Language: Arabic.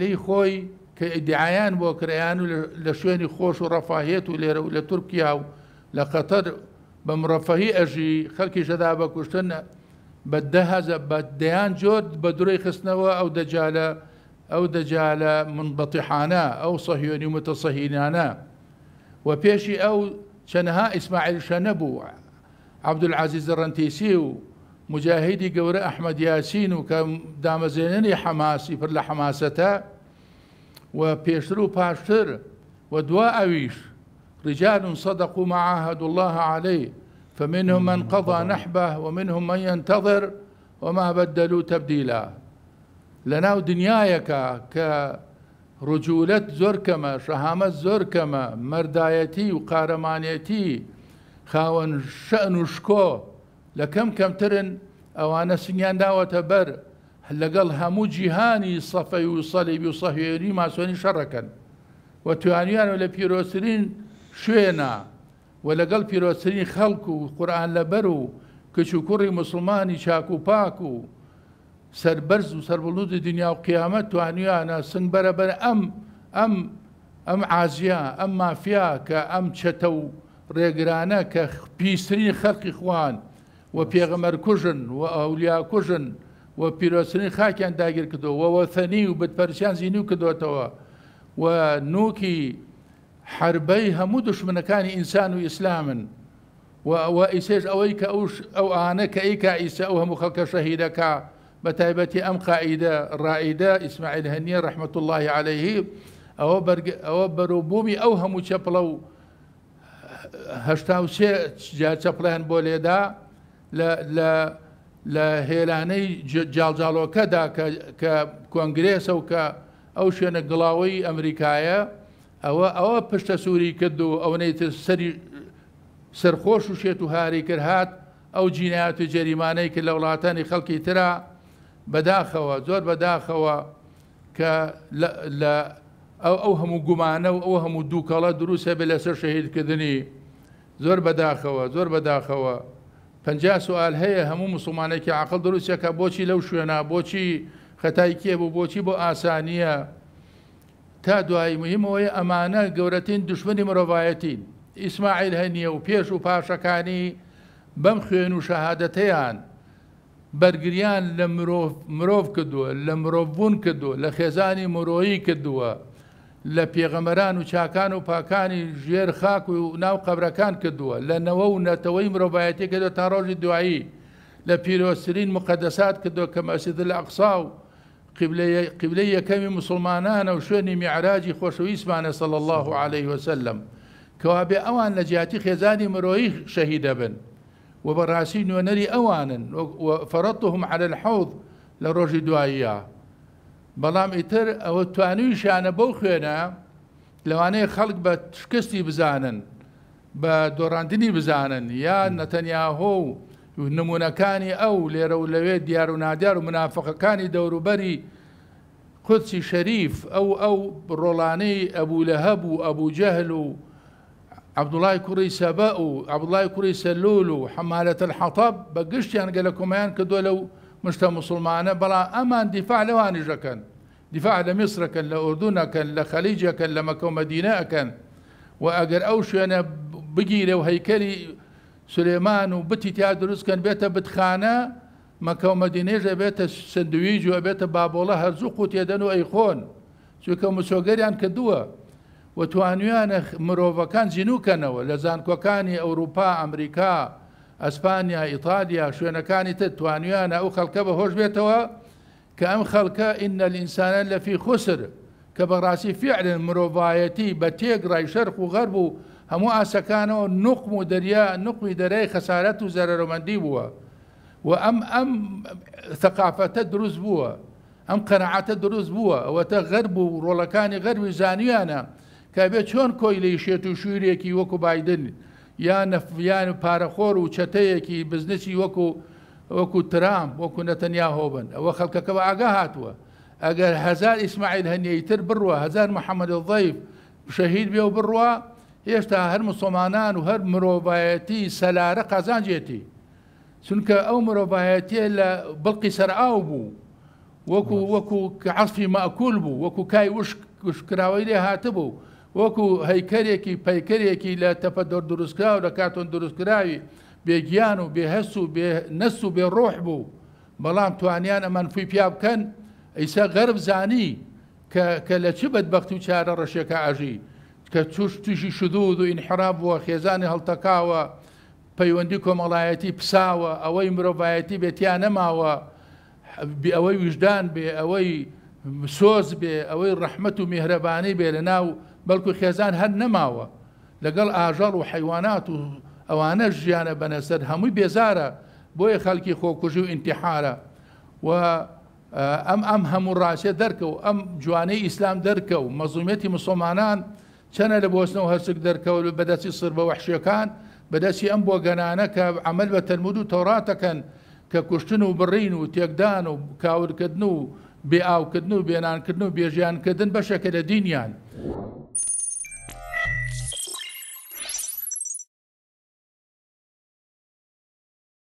پلەی خۆی کە ئیدعایان بۆ کرایان و لە شوێنی خۆش و ڕەفاهێت و لێرە و لە تورکیا و لە قەتەر بە مرەفەهی ئەژی خەڵکی شەدا بە کوشتن بە دههزە بە دەیان جۆر بە دوی خستنەوە ئەو دەجالە ئەو دەجالە منبەتیحانە ئەو سەهیۆنی متەسەهینانە و پێشی ئەو چەنەها ئیسماعیلشە نەبووە عبدولعزیز ڕەنتیسی و مجاهدی گەورە ئەحمەد و کە دامەزێنەری حەماسی پر لە و پیشتر و پاشتر و دعا اویش رجال صدق و معاهد الله علی فمنهم من قضى نحبه و منهم من ينتظر و ما بدلو تبدیلا لناو لەناو دنیایەکە که رجولت زور کما شهامت زور کما مردایتی و قارمانیتی خواهن شأن و شکو لکم کم ترن اوانا سنیان داوتا بر لەگەڵ هەموو جیهانی سەفەی و سەلیبی و سەهێری ماسۆنی شەڕەکەن و توانیانەوە لە پیرۆسرین شوێنە و لەگەڵ پیرۆسرین خەڵک و قورآان لەبەر و کچ و کوڕی مسلمانی چاک و پاک و سربەرز و سربڵود دنیا و قیامەت توانیانە سنگ بەرەبەر ئەم ئەم ئەم ئازیا ئەم مافیا کە ئەم چەتە و ڕێگرانە کە پیسترین خەڵکی خوان و پێغەمەر کوژن و ئەولیا کوژن و پیروزی خاکیان داگیر کردو وەوەثەنی و بەپەرسیان زیینی و تو و نوکی حربی حربەی هەموو کانی انسان و ئیسلامن و و ئەوەی آویک آوش آو ئانە ایک ئیکا ئیسە هم هەموو شهید شەهیدەکە بە آم قائد رائد ڕائیدە ئیسماعیل هەنیە ڕحمەت الله علیه آو بر آو بر بومی آو هم چپلو و جات جا چەپڵیان ل ل لە هێلانەی جاڵجاڵۆکەدا کە کۆنگرێسە و کە ئەو شوێنە گڵاوی ئەمریکایە ئەوە ئەوە پشتە سووری کرد و ئەوەی سەری سەرخۆش و شێت و هاری کرد هات ئەو جینایات و جەریمانەی کە لە وڵاتانی خەڵکی ترا بەداخەوە زۆر بەداخەوە کە ئەو هەموو گومانە و ئەو هەموو دووکەڵە دروستە بێ لەسەر شەهیدکردنی زۆر بەداخەوە زۆر بەداخەوە. پجا سوال هەیە هەموو مسلمانێکی عقل دروستەکە بۆچی لەو شوێنە بۆچی خەتای کێ بوو بۆچی بۆ ئاسانیە تا دوایی مهمەوەی ئەمانە گەورەترین دشمنی مرۆڤایەتین ئیسماعیل هەنیە و پێش و پاشەکانی بەم خوێن و شەهادەتەیان بەرگریان لە مرۆڤ کردووە لە مرۆڤبوون کردووە لە خێزانی مرۆیی کردووە لپیغمران و چاکان و پاکانی جیر خاک و ناو قبرکان کدوه لنو و نتوی مروبایتی کدو تا روز دعایی لە پیرۆسرین مقدەسات کردو کە مەسید لە و قبلەی یکمی مسلمانان و شوێنی میعراجی خۆشەویستمانە صلی الله عليه وسلم کەوابێ اوان لە جیاتی خێزانی مرۆیی شەهیدە بن و بەڕاستی نوێنەری على الحوض لروج ڕۆژی بلام ئیتر او توانویشانە بەو خوێنە لەوانەیە خەڵک بە شکستی بزانن بە دۆڕاندنی بزانن یان نەتەنیاهۆ و نمونونەکانی ئەو لێرە و لەوێ دیار و نادیار و منافقەکانی دەوروبەری قودسی شەریف ئەو ئەو ڕۆڵانەی ئەبوو لە هەبوو ئەبوو جەهل و عبد الله كوري سباء عبد الله كوري سلولو حمالة الحطب بە گشتیان گەلە کۆمەیان کە دۆ لەو مشتە مسلمانە بەڵام ئەمان دیفاع لەوانی دفاع كان لە كان لە ئۆردونەکەن لە خەلیجەکەن لە مەکەومەدینەکەن و ئەگەر ئەو شوێنە بگیرە و هەیکەلی سلێمان و بتی تیا دروستکەن بێتە بتخانە مەکەومەدینێژە بێتە سندویج و بێتە بابۆڵە هەرزوو قوتێدەن و ئەیخۆن چونکە مسۆگەریان کردووە و كان مرۆڤەکان جینوکەنەوە لە زانکۆکانی ئەوروپا ئەمریکا ئەسپانیا ئیتالیا شوێنەکانی تر توانویانە ئەو خەڵکە بە هوش بێتەوە كأم خلقا إن الإنسان لفي خسر كبراسي فعلا مروفايتي بتيق راي شرق وغرب همو آسكانو نقم دريا نقم دريا خسارة زرر مندي بوا وأم أم ثقافة دروز بوا أم قناعة دروز بوا وتغرب ورولكاني غرب زانيانا کابێت شون کۆی لە شێت وكو بايدن وەکو بادن یان یان پارەخۆر و چەتەیەکی بزنسی وكو ترامب وكو نتنياهو بن ئەوە خەڵکەکەەوە ئاگا هاتووە ئەگەر هزار ئیسماعیل يتر بروا هزار محمد الضيف شهيد بيو بروا يشتا هر هەر مسلمانان و هەر مرۆڤایەتی سەلارە قازانجێتی چونکە ئەو مرۆڤایەتە لە بڵقی سەرعاو بوو وەکو وكو کە عەفی مەکول بو وكو كاي وش لێ هاتبوو وەکو هەیکەرێکی پەیکەرێکی لە تەپە دۆر دروستکرا و لە دروس كراوي بێگیان و بێهەس و نەس و بێڕۆح بوو بەڵام توانیان ئەمەنفی پیا بکەن ئەیسا غەرب زانی کە لە چ بەدبخت و چارە ڕەشەکە ئاژی کە چوش توشی شدود و ئینحراب بووە خێزانی هەڵتەکاوە پەیوەندی کۆمەڵایەتی پساوە ئەوەی مرۆڤایەتی بێتیان نەماوە ئەوەی وژدان بێ ئەوەی سۆز بێ ئەوەی ڕەحمت و میهرەبانی بێ لە ناو بەڵکو خێزان هەر نەماوە لەگەڵ ئاژەڵ و حیوانات و ئەوانە ژیانە بەنەسەر هەمووی بێزارە بۆیە خەڵکی خۆکوژی و ئینتیحارە و ئەم ئەم هەموو ڕاستە دەرکە و ئەم جوانەی ئیسلام دەرکە و مەزومەتی مسلمانان چەنە لە بۆستنەوە هەرسک دەرکەوت و بەدەستی سر بە وحشیەکان بەدەستی ئەم بۆ گەنانە کە عمل بە تەلمود و تەڕاتەکەن کە کوشتن و بڕین و تێکدان و کاورکردن و بێ ئاوکردن و بێنانکردن و بێژیانکردن بەشەکە لە دینیان.